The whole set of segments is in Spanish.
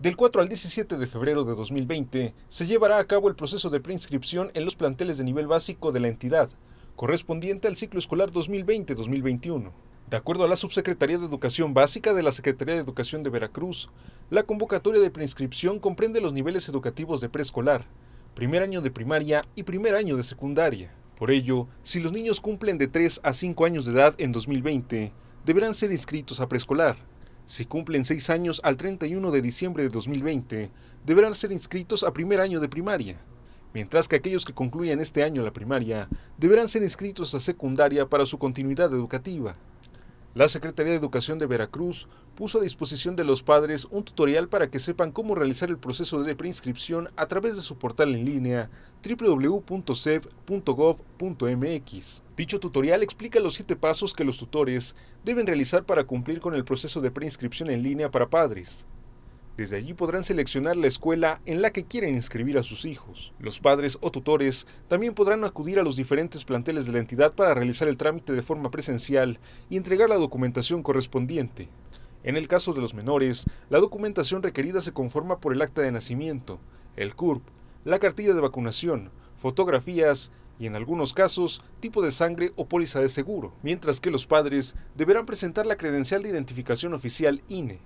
Del 4 al 17 de febrero de 2020 se llevará a cabo el proceso de preinscripción en los planteles de nivel básico de la entidad, correspondiente al ciclo escolar 2020-2021. De acuerdo a la Subsecretaría de Educación Básica de la Secretaría de Educación de Veracruz, la convocatoria de preinscripción comprende los niveles educativos de preescolar, primer año de primaria y primer año de secundaria. Por ello, si los niños cumplen de 3 a 5 años de edad en 2020, deberán ser inscritos a preescolar si cumplen seis años al 31 de diciembre de 2020, deberán ser inscritos a primer año de primaria, mientras que aquellos que concluyan este año la primaria deberán ser inscritos a secundaria para su continuidad educativa. La Secretaría de Educación de Veracruz puso a disposición de los padres un tutorial para que sepan cómo realizar el proceso de preinscripción a través de su portal en línea www.cef.gov.mx. Dicho tutorial explica los siete pasos que los tutores deben realizar para cumplir con el proceso de preinscripción en línea para padres. Desde allí podrán seleccionar la escuela en la que quieren inscribir a sus hijos. Los padres o tutores también podrán acudir a los diferentes planteles de la entidad para realizar el trámite de forma presencial y entregar la documentación correspondiente. En el caso de los menores, la documentación requerida se conforma por el acta de nacimiento, el CURP, la cartilla de vacunación, fotografías y en algunos casos tipo de sangre o póliza de seguro, mientras que los padres deberán presentar la credencial de identificación oficial INE,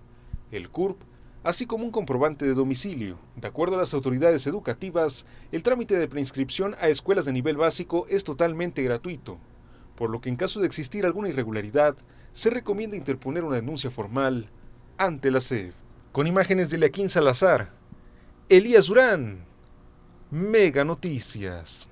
el CURP así como un comprobante de domicilio. De acuerdo a las autoridades educativas, el trámite de preinscripción a escuelas de nivel básico es totalmente gratuito, por lo que en caso de existir alguna irregularidad, se recomienda interponer una denuncia formal ante la CEF. Con imágenes de Leaquín Salazar, Elías Durán, Mega Noticias.